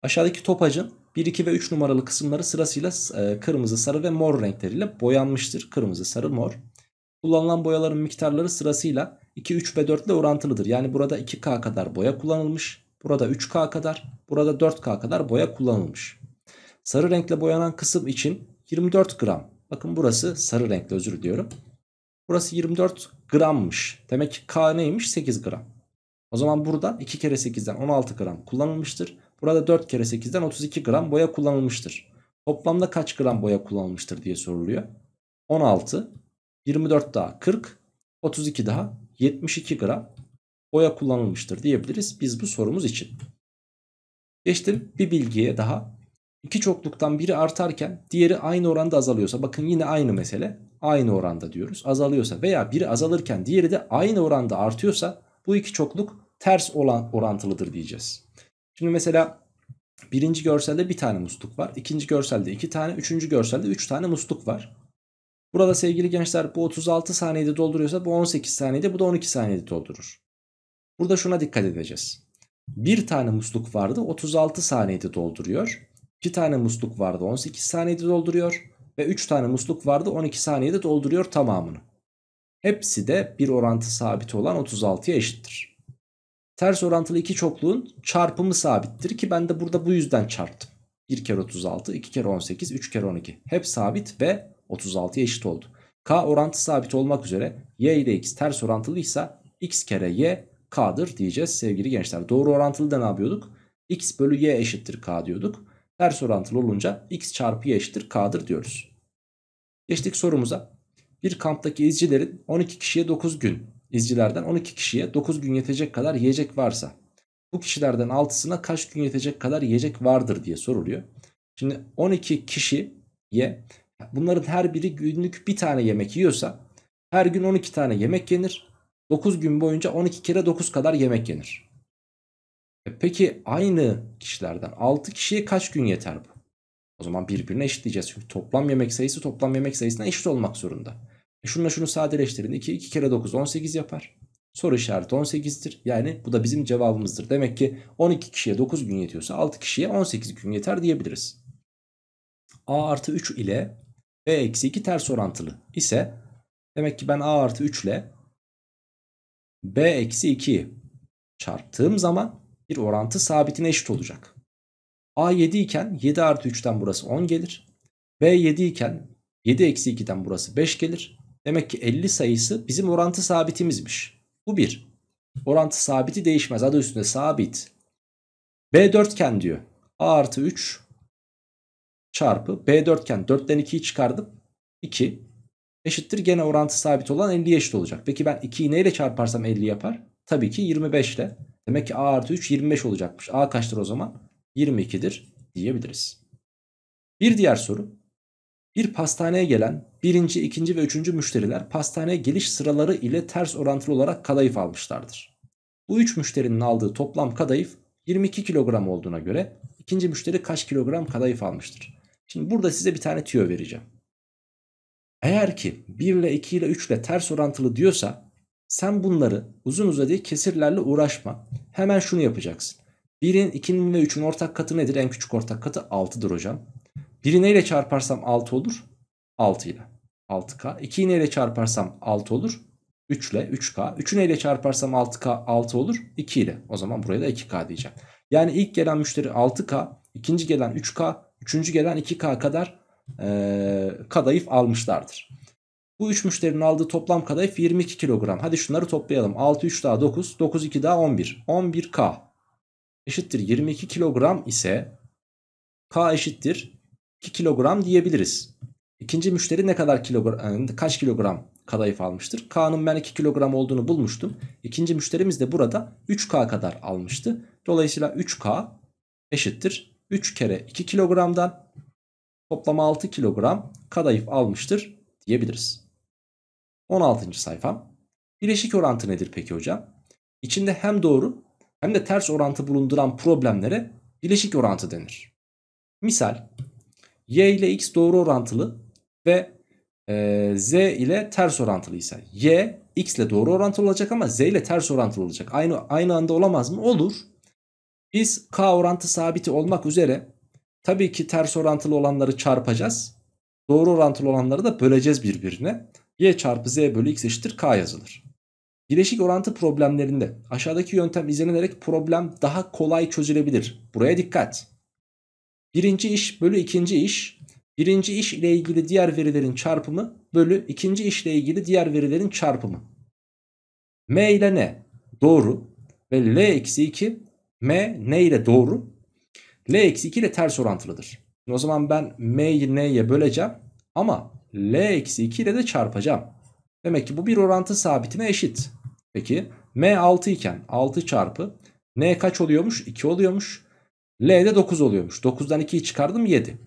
Aşağıdaki topacın 1, 2 ve 3 numaralı kısımları sırasıyla e, kırmızı, sarı ve mor renkleriyle boyanmıştır. Kırmızı, sarı, mor. Kullanılan boyaların miktarları sırasıyla 2, 3 ve 4 ile orantılıdır. Yani burada 2K kadar boya kullanılmış. Burada 3K kadar, burada 4K kadar boya kullanılmış. Sarı renkle boyanan kısım için 24 gram. Bakın burası sarı renkli özür diliyorum. Burası 24 grammış. Demek ki K neymiş? 8 gram. O zaman burada 2 kere 8'den 16 gram kullanılmıştır. Burada 4 kere 8'den 32 gram boya kullanılmıştır. Toplamda kaç gram boya kullanılmıştır diye soruluyor. 16, 24 daha 40, 32 daha 72 gram boya kullanılmıştır diyebiliriz biz bu sorumuz için. Geçtim bir bilgiye daha. İki çokluktan biri artarken diğeri aynı oranda azalıyorsa bakın yine aynı mesele aynı oranda diyoruz azalıyorsa veya biri azalırken diğeri de aynı oranda artıyorsa bu iki çokluk ters olan orantılıdır diyeceğiz. Şimdi mesela birinci görselde bir tane musluk var ikinci görselde iki tane üçüncü görselde üç tane musluk var. Burada sevgili gençler bu 36 saniyede dolduruyorsa bu 18 saniyede bu da 12 saniyede doldurur. Burada şuna dikkat edeceğiz. Bir tane musluk vardı 36 saniyede dolduruyor. 2 tane musluk vardı 18 saniyede dolduruyor ve 3 tane musluk vardı 12 saniyede dolduruyor tamamını. Hepsi de bir orantı sabiti olan 36'ya eşittir. Ters orantılı iki çokluğun çarpımı sabittir ki ben de burada bu yüzden çarptım. 1 kere 36, 2 kere 18, 3 kere 12. Hep sabit ve 36'ya eşit oldu. K orantı sabit olmak üzere y ile x ters orantılıysa x kere y k'dır diyeceğiz sevgili gençler. Doğru orantılı da ne yapıyorduk? x bölü y eşittir k diyorduk. Ters orantılı olunca x çarpı y eşittir k'dır diyoruz. Geçtik sorumuza. Bir kamptaki izcilerin 12 kişiye 9 gün, izcilerden 12 kişiye 9 gün yetecek kadar yiyecek varsa bu kişilerden 6'sına kaç gün yetecek kadar yiyecek vardır diye soruluyor. Şimdi 12 kişiye bunların her biri günlük bir tane yemek yiyorsa her gün 12 tane yemek yenir. 9 gün boyunca 12 kere 9 kadar yemek yenir. E peki aynı kişilerden 6 kişiye kaç gün yeter bu? O zaman birbirine eşitleyeceğiz. Çünkü toplam yemek sayısı toplam yemek sayısına eşit olmak zorunda. E şununla şunu sadeleştirin. 2, 2 kere 9 18 yapar. Soru işareti 18'dir. Yani bu da bizim cevabımızdır. Demek ki 12 kişiye 9 gün yetiyorsa 6 kişiye 18 gün yeter diyebiliriz. A artı 3 ile B eksi 2 ters orantılı ise demek ki ben A artı 3 ile B eksi 2 çarptığım zaman bir orantı sabitine eşit olacak. A 7 iken 7 artı 3'ten burası 10 gelir. B 7 iken 7 eksi 2'den burası 5 gelir. Demek ki 50 sayısı bizim orantı sabitimizmiş. Bu 1. Orantı sabiti değişmez. Adı üstünde sabit. B dörtgen diyor. A artı 3 çarpı B dörtgen. 4'ten 2'yi çıkardım. 2 eşittir. Gene orantı sabit olan 50'ye eşit olacak. Peki ben 2'yi neyle çarparsam 50 yapar? Tabii ki 25 ile. Demek ki A artı 3 25 olacakmış. A kaçtır o zaman? 22'dir diyebiliriz. Bir diğer soru. Bir pastaneye gelen birinci, ikinci ve üçüncü müşteriler pastaneye geliş sıraları ile ters orantılı olarak kadayıf almışlardır. Bu üç müşterinin aldığı toplam kadayıf 22 kilogram olduğuna göre ikinci müşteri kaç kilogram kadayıf almıştır? Şimdi burada size bir tane tüyo vereceğim. Eğer ki 1 ile 2 ile 3 ile ters orantılı diyorsa sen bunları uzun uzadıya kesirlerle uğraşma. Hemen şunu yapacaksın. 1'in 2'nin ve 3'ün ortak katı nedir? En küçük ortak katı 6'dır hocam. 1'i neyle çarparsam 6 olur? 6 ile. 6K. 2'yi neyle çarparsam 6 olur? 3 ile 3K. 3'ü neyle çarparsam 6K 6 olur? 2 ile. O zaman buraya da 2K diyeceğim. Yani ilk gelen müşteri 6K, ikinci gelen 3K, üçüncü gelen 2K kadar e, kadayıf almışlardır. Bu 3 müşterinin aldığı toplam kadayıf 22 kilogram. Hadi şunları toplayalım. 6 3 daha 9, 9 2 daha 11. 11K eşittir 22 kilogram ise K eşittir 2 kilogram diyebiliriz. İkinci müşteri ne kadar kilogram, e, kaç kilogram kadayıf almıştır? K'nın ben 2 kilogram olduğunu bulmuştum. İkinci müşterimiz de burada 3K kadar almıştı. Dolayısıyla 3K eşittir 3 kere 2 kilogramdan toplam 6 kilogram kadayıf almıştır diyebiliriz. 16. sayfam. Bileşik orantı nedir peki hocam? İçinde hem doğru hem de ters orantı bulunduran problemlere bileşik orantı denir. Misal y ile x doğru orantılı ve e, z ile ters orantılı ise y x ile doğru orantılı olacak ama z ile ters orantılı olacak. Aynı aynı anda olamaz mı? Olur. Biz k orantı sabiti olmak üzere tabii ki ters orantılı olanları çarpacağız. Doğru orantılı olanları da böleceğiz birbirine y çarpı z bölü x eşittir k yazılır. Bileşik orantı problemlerinde aşağıdaki yöntem izlenerek problem daha kolay çözülebilir. Buraya dikkat. Birinci iş bölü ikinci iş. Birinci iş ile ilgili diğer verilerin çarpımı bölü ikinci iş ile ilgili diğer verilerin çarpımı. M ile ne? Doğru. Ve L eksi 2 M ne ile doğru? L eksi 2 ile ters orantılıdır. o zaman ben M'yi N'ye böleceğim. Ama L eksi 2 ile de çarpacağım. Demek ki bu bir orantı sabitine eşit. Peki M 6 iken 6 çarpı N kaç oluyormuş? 2 oluyormuş. L de 9 oluyormuş. 9'dan 2'yi çıkardım 7.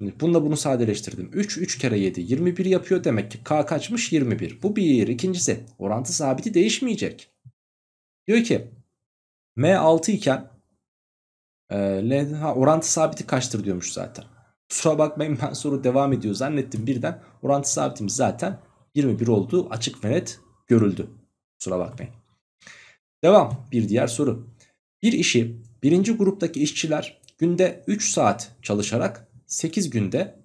Bununla bunu sadeleştirdim. 3, 3 kere 7 21 yapıyor. Demek ki K kaçmış? 21. Bu bir. ikincisi orantı sabiti değişmeyecek. Diyor ki M 6 iken e, L, ha, orantı sabiti kaçtır diyormuş zaten. Kusura bakmayın ben soru devam ediyor zannettim birden. Orantı sabitimiz zaten 21 oldu açık ve net görüldü. Kusura bakmayın. Devam bir diğer soru. Bir işi birinci gruptaki işçiler günde 3 saat çalışarak 8 günde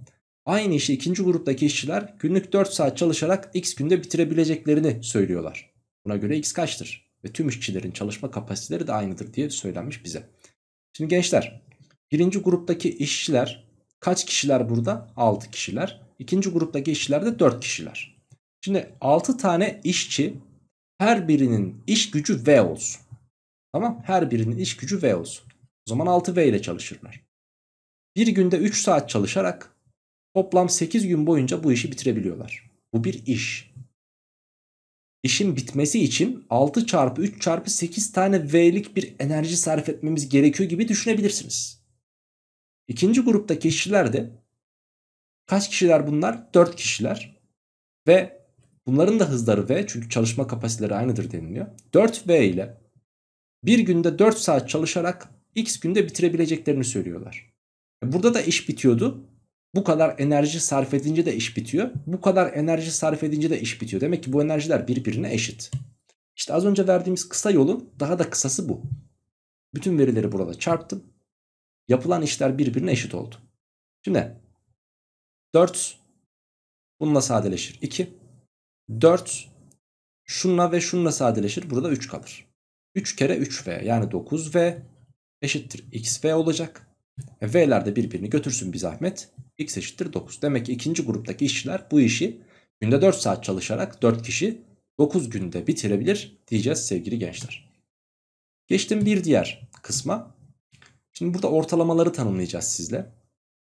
aynı işi ikinci gruptaki işçiler günlük 4 saat çalışarak x günde bitirebileceklerini söylüyorlar. Buna göre x kaçtır? Ve tüm işçilerin çalışma kapasiteleri de aynıdır diye söylenmiş bize. Şimdi gençler birinci gruptaki işçiler Kaç kişiler burada? 6 kişiler. İkinci gruptaki işçiler de 4 kişiler. Şimdi 6 tane işçi her birinin iş gücü V olsun. Tamam her birinin iş gücü V olsun. O zaman 6V ile çalışırlar. Bir günde 3 saat çalışarak toplam 8 gün boyunca bu işi bitirebiliyorlar. Bu bir iş. İşin bitmesi için 6 çarpı 3 çarpı 8 tane V'lik bir enerji sarf etmemiz gerekiyor gibi düşünebilirsiniz. İkinci grupta kişiler de kaç kişiler bunlar? 4 kişiler. Ve bunların da hızları V çünkü çalışma kapasiteleri aynıdır deniliyor. 4V ile bir günde 4 saat çalışarak X günde bitirebileceklerini söylüyorlar. E, burada da iş bitiyordu. Bu kadar enerji sarf edince de iş bitiyor. Bu kadar enerji sarf edince de iş bitiyor. Demek ki bu enerjiler birbirine eşit. İşte az önce verdiğimiz kısa yolun daha da kısası bu. Bütün verileri burada çarptım. Yapılan işler birbirine eşit oldu. Şimdi 4 bununla sadeleşir 2. 4 şunla ve şunla sadeleşir. Burada 3 kalır. 3 kere 3v yani 9v eşittir xv olacak. E, V'ler de birbirini götürsün bir zahmet. X eşittir 9. Demek ki ikinci gruptaki işçiler bu işi günde 4 saat çalışarak 4 kişi 9 günde bitirebilir diyeceğiz sevgili gençler. Geçtim bir diğer kısma. Şimdi burada ortalamaları tanımlayacağız sizle.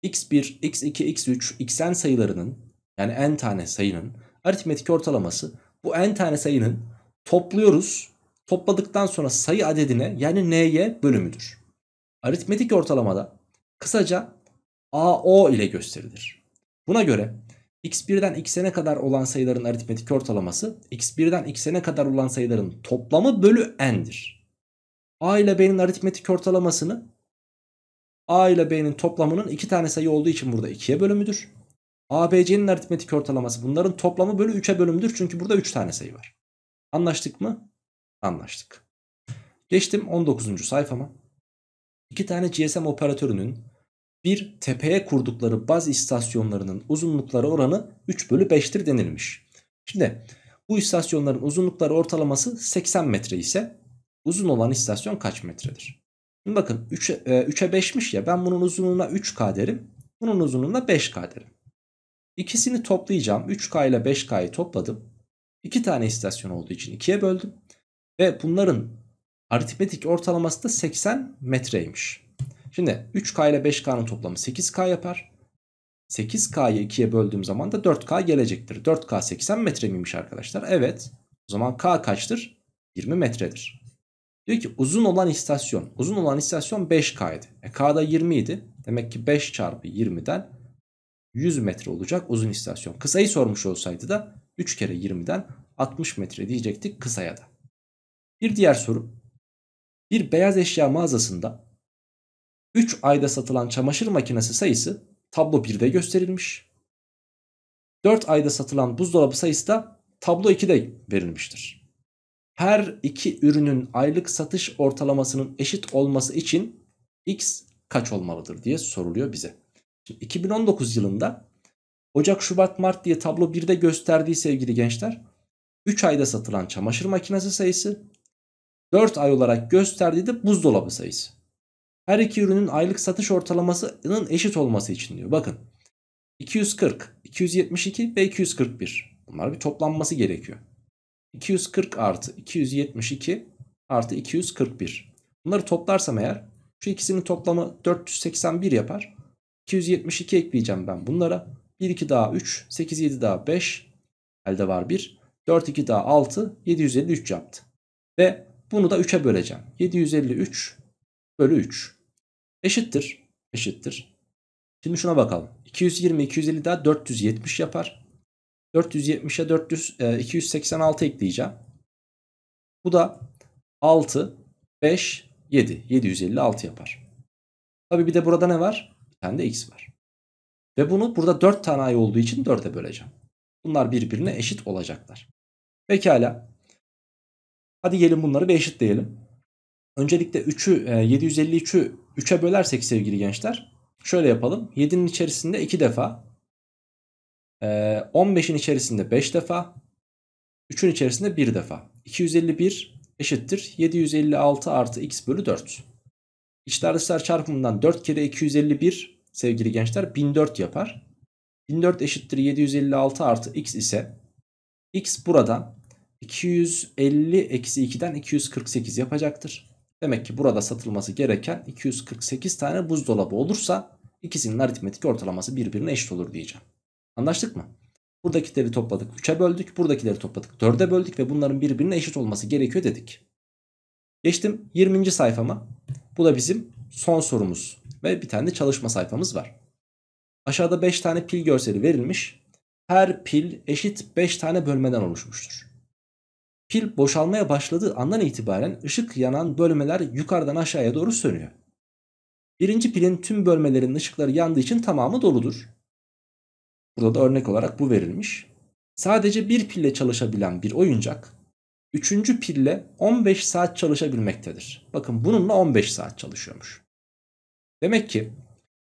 x1, x2, x3, xn sayılarının yani n tane sayının aritmetik ortalaması bu n tane sayının topluyoruz. Topladıktan sonra sayı adedine yani n'ye bölümüdür. Aritmetik ortalamada kısaca AO ile gösterilir. Buna göre x1'den xn'e kadar olan sayıların aritmetik ortalaması x1'den xn'e kadar olan sayıların toplamı bölü n'dir. A ile B'nin aritmetik ortalamasını A ile B'nin toplamının iki tane sayı olduğu için burada 2'ye bölümüdür. A, B, C'nin aritmetik ortalaması bunların toplamı bölü 3'e bölümüdür. Çünkü burada 3 tane sayı var. Anlaştık mı? Anlaştık. Geçtim 19. sayfama. İki tane GSM operatörünün bir tepeye kurdukları baz istasyonlarının uzunlukları oranı 3 bölü 5'tir denilmiş. Şimdi bu istasyonların uzunlukları ortalaması 80 metre ise uzun olan istasyon kaç metredir? Şimdi bakın 3'e 5'miş e, ya ben bunun uzunluğuna 3K derim. Bunun uzunluğuna 5K derim. İkisini toplayacağım. 3K ile 5K'yı topladım. İki tane istasyon olduğu için 2'ye böldüm. Ve bunların aritmetik ortalaması da 80 metreymiş. Şimdi 3K ile 5K'nın toplamı 8K yapar. 8K'yı 2'ye böldüğüm zaman da 4K gelecektir. 4K 80 metre miymiş arkadaşlar? Evet. O zaman K kaçtır? 20 metredir. Diyor ki uzun olan istasyon. Uzun olan istasyon 5K'ydı. E K'da 20 idi. Demek ki 5 çarpı 20'den 100 metre olacak uzun istasyon. Kısayı sormuş olsaydı da 3 kere 20'den 60 metre diyecektik kısaya da. Bir diğer soru. Bir beyaz eşya mağazasında 3 ayda satılan çamaşır makinesi sayısı tablo 1'de gösterilmiş. 4 ayda satılan buzdolabı sayısı da tablo 2'de verilmiştir her iki ürünün aylık satış ortalamasının eşit olması için x kaç olmalıdır diye soruluyor bize. Şimdi 2019 yılında Ocak, Şubat, Mart diye tablo 1'de gösterdiği sevgili gençler 3 ayda satılan çamaşır makinesi sayısı 4 ay olarak gösterdiği de buzdolabı sayısı. Her iki ürünün aylık satış ortalamasının eşit olması için diyor. Bakın 240, 272 ve 241 bunlar bir toplanması gerekiyor. 240 artı 272 artı 241. Bunları toplarsam eğer şu ikisinin toplamı 481 yapar. 272 ekleyeceğim ben bunlara. 1 2 daha 3, 8 7 daha 5 elde var 1. 4 2 daha 6, 753 yaptı. Ve bunu da 3'e böleceğim. 753 bölü 3. Eşittir. Eşittir. Şimdi şuna bakalım. 220, 250 daha 470 yapar. 470'e 400 e, 286 ekleyeceğim. Bu da 6 5 7 756 yapar. Tabii bir de burada ne var? Bir tane de x var. Ve bunu burada 4 tane ay olduğu için 4'e böleceğim. Bunlar birbirine eşit olacaklar. Pekala. Hadi gelin bunları bir eşitleyelim. Öncelikle 3'ü 753'ü 3'e bölersek sevgili gençler. Şöyle yapalım. 7'nin içerisinde 2 defa 15'in ee, içerisinde 5 defa, 3'ün içerisinde 1 defa. 251 eşittir 756 artı x bölü 4. İçler dışlar çarpımından 4 kere 251 sevgili gençler 1004 yapar. 1004 eşittir 756 artı x ise x buradan 250 eksi 2'den 248 yapacaktır. Demek ki burada satılması gereken 248 tane buzdolabı olursa ikisinin aritmetik ortalaması birbirine eşit olur diyeceğim. Anlaştık mı? Buradakileri topladık 3'e böldük. Buradakileri topladık 4'e böldük ve bunların birbirine eşit olması gerekiyor dedik. Geçtim 20. sayfama. Bu da bizim son sorumuz. Ve bir tane de çalışma sayfamız var. Aşağıda 5 tane pil görseli verilmiş. Her pil eşit 5 tane bölmeden oluşmuştur. Pil boşalmaya başladığı andan itibaren ışık yanan bölmeler yukarıdan aşağıya doğru sönüyor. Birinci pilin tüm bölmelerinin ışıkları yandığı için tamamı doludur. Burada da örnek olarak bu verilmiş. Sadece bir pille çalışabilen bir oyuncak üçüncü pille 15 saat çalışabilmektedir. Bakın bununla 15 saat çalışıyormuş. Demek ki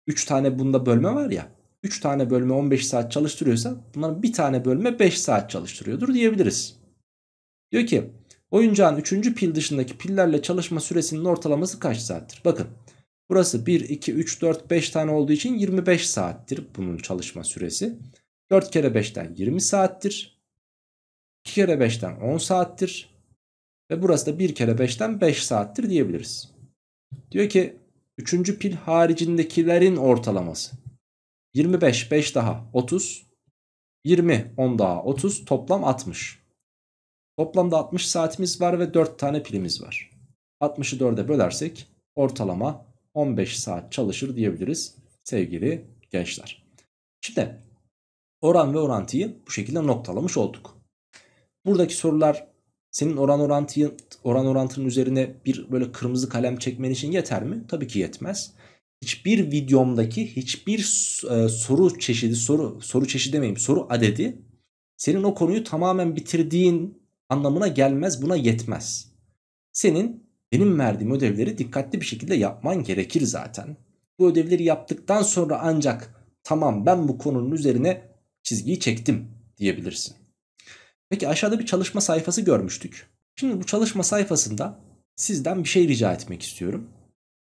3 tane bunda bölme var ya 3 tane bölme 15 saat çalıştırıyorsa bunların bir tane bölme 5 saat çalıştırıyordur diyebiliriz. Diyor ki oyuncağın 3. pil dışındaki pillerle çalışma süresinin ortalaması kaç saattir? Bakın Burası 1, 2, 3, 4, 5 tane olduğu için 25 saattir bunun çalışma süresi. 4 kere 5'ten 20 saattir. 2 kere 5'ten 10 saattir. Ve burası da 1 kere 5'ten 5 saattir diyebiliriz. Diyor ki 3. pil haricindekilerin ortalaması. 25, 5 daha 30. 20, 10 daha 30 toplam 60. Toplamda 60 saatimiz var ve 4 tane pilimiz var. 60'ı 4'e bölersek ortalama 15 saat çalışır diyebiliriz sevgili gençler. Şimdi oran ve orantıyı bu şekilde noktalamış olduk. Buradaki sorular senin oran orantıyı oran orantının üzerine bir böyle kırmızı kalem çekmen için yeter mi? Tabii ki yetmez. Hiçbir videomdaki hiçbir e, soru çeşidi soru soru çeşidi demeyeyim soru adedi senin o konuyu tamamen bitirdiğin anlamına gelmez buna yetmez. Senin benim verdiğim ödevleri dikkatli bir şekilde yapman gerekir zaten. Bu ödevleri yaptıktan sonra ancak tamam ben bu konunun üzerine çizgiyi çektim diyebilirsin. Peki aşağıda bir çalışma sayfası görmüştük. Şimdi bu çalışma sayfasında sizden bir şey rica etmek istiyorum.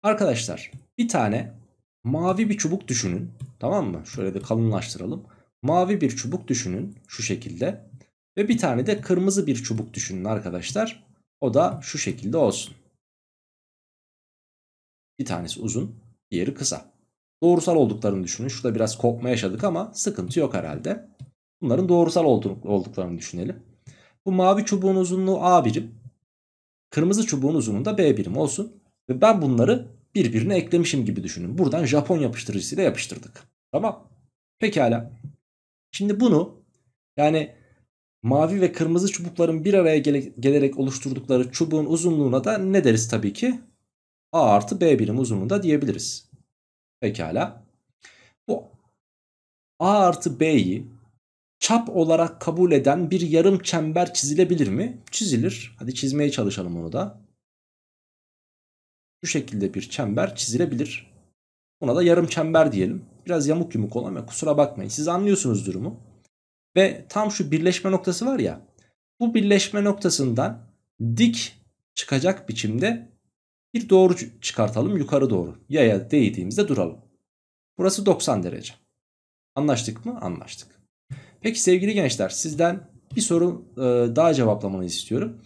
Arkadaşlar bir tane mavi bir çubuk düşünün. Tamam mı? Şöyle de kalınlaştıralım. Mavi bir çubuk düşünün şu şekilde. Ve bir tane de kırmızı bir çubuk düşünün arkadaşlar. O da şu şekilde olsun. Bir tanesi uzun, diğeri kısa. Doğrusal olduklarını düşünün. Şurada biraz kopma yaşadık ama sıkıntı yok herhalde. Bunların doğrusal olduklarını düşünelim. Bu mavi çubuğun uzunluğu A birim. Kırmızı çubuğun uzunluğu da B birim olsun. Ve ben bunları birbirine eklemişim gibi düşünün. Buradan Japon yapıştırıcısıyla yapıştırdık. Tamam. Pekala. Şimdi bunu yani mavi ve kırmızı çubukların bir araya gelerek oluşturdukları çubuğun uzunluğuna da ne deriz tabii ki? A artı B birim uzunluğunda diyebiliriz. Pekala. Bu A artı B'yi çap olarak kabul eden bir yarım çember çizilebilir mi? Çizilir. Hadi çizmeye çalışalım onu da. Şu şekilde bir çember çizilebilir. Buna da yarım çember diyelim. Biraz yamuk yumuk olan ama kusura bakmayın. Siz anlıyorsunuz durumu. Ve tam şu birleşme noktası var ya. Bu birleşme noktasından dik çıkacak biçimde bir doğru çıkartalım yukarı doğru. Yaya değdiğimizde duralım. Burası 90 derece. Anlaştık mı? Anlaştık. Peki sevgili gençler sizden bir soru e, daha cevaplamanızı istiyorum.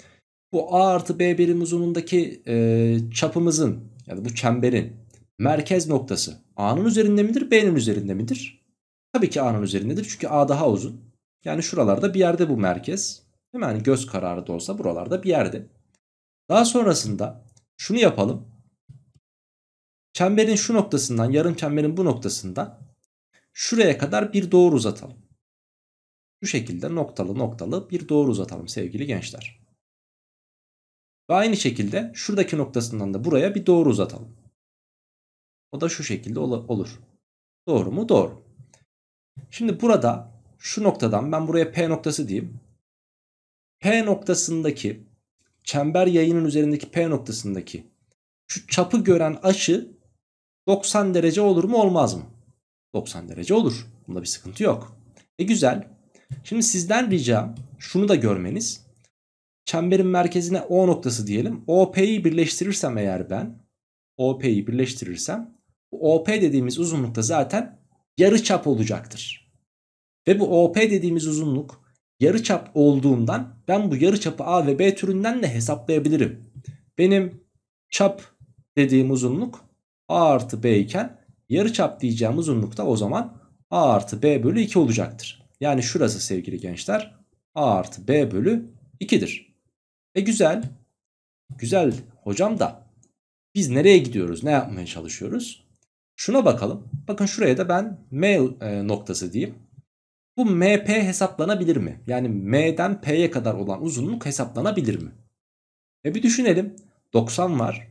Bu A artı B birim uzunluğundaki e, çapımızın yani bu çemberin merkez noktası A'nın üzerinde midir B'nin üzerinde midir? Tabii ki A'nın üzerindedir çünkü A daha uzun. Yani şuralarda bir yerde bu merkez. Hemen göz kararı da olsa buralarda bir yerde. Daha sonrasında şunu yapalım. Çemberin şu noktasından yarım çemberin bu noktasından şuraya kadar bir doğru uzatalım. Şu şekilde noktalı noktalı bir doğru uzatalım sevgili gençler. Ve aynı şekilde şuradaki noktasından da buraya bir doğru uzatalım. O da şu şekilde ol olur. Doğru mu? Doğru. Şimdi burada şu noktadan ben buraya P noktası diyeyim. P noktasındaki çember yayının üzerindeki P noktasındaki şu çapı gören aşı 90 derece olur mu olmaz mı? 90 derece olur. Bunda bir sıkıntı yok. E güzel. Şimdi sizden rica şunu da görmeniz. Çemberin merkezine O noktası diyelim. OP'yi birleştirirsem eğer ben OP'yi birleştirirsem bu OP dediğimiz uzunlukta zaten yarı çap olacaktır. Ve bu OP dediğimiz uzunluk yarıçap olduğundan ben bu yarıçapı A ve B türünden de hesaplayabilirim. Benim çap dediğim uzunluk A artı B iken yarıçap diyeceğim uzunluk da o zaman A artı B bölü 2 olacaktır. Yani şurası sevgili gençler A artı B bölü 2'dir. E güzel. Güzel hocam da biz nereye gidiyoruz? Ne yapmaya çalışıyoruz? Şuna bakalım. Bakın şuraya da ben M e, noktası diyeyim. Bu MP hesaplanabilir mi? Yani M'den P'ye kadar olan uzunluk hesaplanabilir mi? E bir düşünelim. 90 var.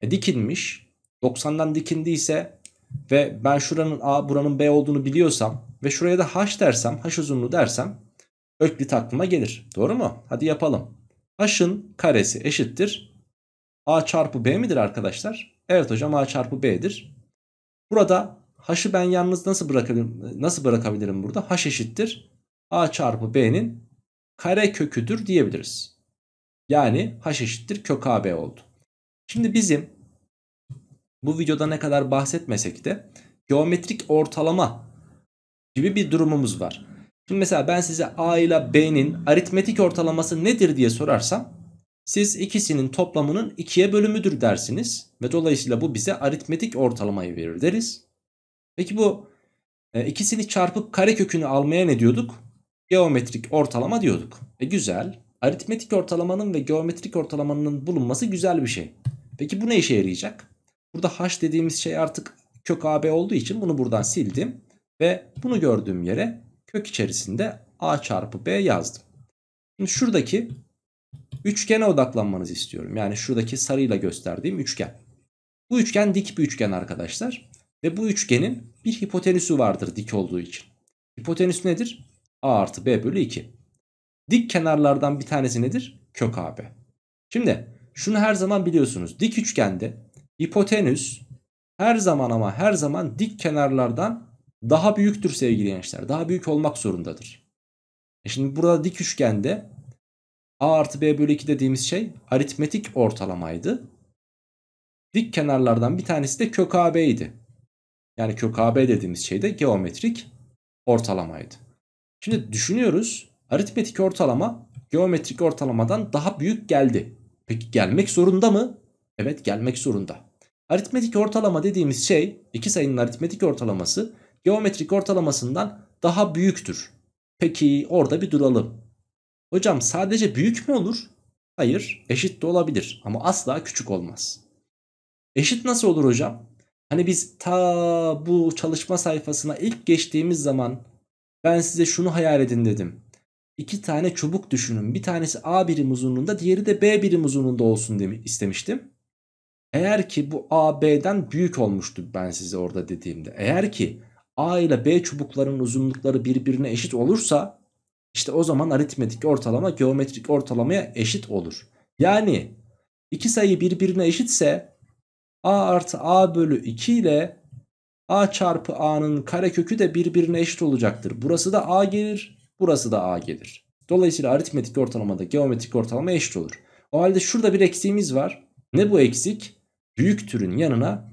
E dikilmiş. 90'dan dikindiyse ve ben şuranın A buranın B olduğunu biliyorsam ve şuraya da H dersem, H uzunluğu dersem öklit aklıma gelir. Doğru mu? Hadi yapalım. H'ın karesi eşittir. A çarpı B midir arkadaşlar? Evet hocam A çarpı B'dir. Burada H'ı ben yalnız nasıl bırakabilirim? Nasıl bırakabilirim burada? H eşittir A çarpı B'nin kare köküdür diyebiliriz. Yani H eşittir kök AB oldu. Şimdi bizim bu videoda ne kadar bahsetmesek de geometrik ortalama gibi bir durumumuz var. Şimdi mesela ben size A ile B'nin aritmetik ortalaması nedir diye sorarsam siz ikisinin toplamının 2'ye bölümüdür dersiniz ve dolayısıyla bu bize aritmetik ortalamayı verir deriz. Peki bu e, ikisini çarpıp kare kökünü almaya ne diyorduk? Geometrik ortalama diyorduk. E güzel. Aritmetik ortalamanın ve geometrik ortalamanın bulunması güzel bir şey. Peki bu ne işe yarayacak? Burada h dediğimiz şey artık kök ab olduğu için bunu buradan sildim. Ve bunu gördüğüm yere kök içerisinde a çarpı b yazdım. Şimdi şuradaki üçgene odaklanmanızı istiyorum. Yani şuradaki sarıyla gösterdiğim üçgen. Bu üçgen dik bir üçgen arkadaşlar. Ve bu üçgenin bir hipotenüsü vardır dik olduğu için. Hipotenüs nedir? A artı B bölü 2. Dik kenarlardan bir tanesi nedir? Kök AB. Şimdi şunu her zaman biliyorsunuz. Dik üçgende hipotenüs her zaman ama her zaman dik kenarlardan daha büyüktür sevgili gençler. Daha büyük olmak zorundadır. E şimdi burada dik üçgende A artı B bölü 2 dediğimiz şey aritmetik ortalamaydı. Dik kenarlardan bir tanesi de kök AB idi. Yani kök AB dediğimiz şey de geometrik ortalamaydı. Şimdi düşünüyoruz. Aritmetik ortalama geometrik ortalamadan daha büyük geldi. Peki gelmek zorunda mı? Evet gelmek zorunda. Aritmetik ortalama dediğimiz şey iki sayının aritmetik ortalaması geometrik ortalamasından daha büyüktür. Peki orada bir duralım. Hocam sadece büyük mü olur? Hayır eşit de olabilir ama asla küçük olmaz. Eşit nasıl olur hocam? Hani biz ta bu çalışma sayfasına ilk geçtiğimiz zaman ben size şunu hayal edin dedim. İki tane çubuk düşünün. Bir tanesi A birim uzunluğunda diğeri de B birim uzunluğunda olsun demi istemiştim. Eğer ki bu A B'den büyük olmuştu ben size orada dediğimde. Eğer ki A ile B çubuklarının uzunlukları birbirine eşit olursa işte o zaman aritmetik ortalama geometrik ortalamaya eşit olur. Yani iki sayı birbirine eşitse a artı a bölü 2 ile a çarpı a'nın karekökü de birbirine eşit olacaktır. Burası da a gelir, burası da a gelir. Dolayısıyla aritmetik ortalamada geometrik ortalama eşit olur. O halde şurada bir eksiğimiz var. Ne bu eksik? Büyük türün yanına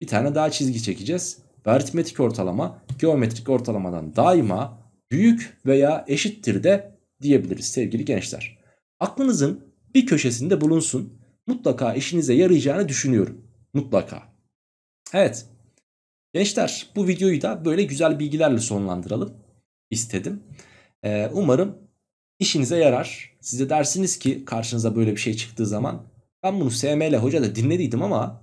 bir tane daha çizgi çekeceğiz. Ve aritmetik ortalama geometrik ortalamadan daima büyük veya eşittir de diyebiliriz sevgili gençler. Aklınızın bir köşesinde bulunsun mutlaka işinize yarayacağını düşünüyorum. Mutlaka. Evet. Gençler bu videoyu da böyle güzel bilgilerle sonlandıralım istedim. Ee, umarım işinize yarar. Size dersiniz ki karşınıza böyle bir şey çıktığı zaman ben bunu SML hoca da dinlediydim ama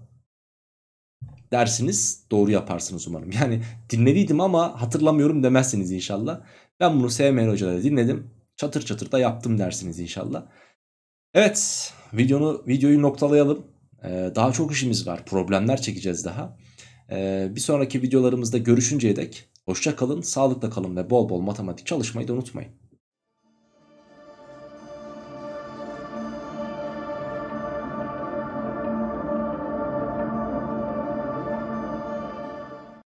dersiniz doğru yaparsınız umarım. Yani dinlediydim ama hatırlamıyorum demezsiniz inşallah. Ben bunu SML ile hoca da dinledim. Çatır çatır da yaptım dersiniz inşallah. Evet videonu videoyu noktalayalım. Ee, daha çok işimiz var. Problemler çekeceğiz daha. Ee, bir sonraki videolarımızda görüşünceye dek hoşça kalın, sağlıkla kalın ve bol bol matematik çalışmayı da unutmayın.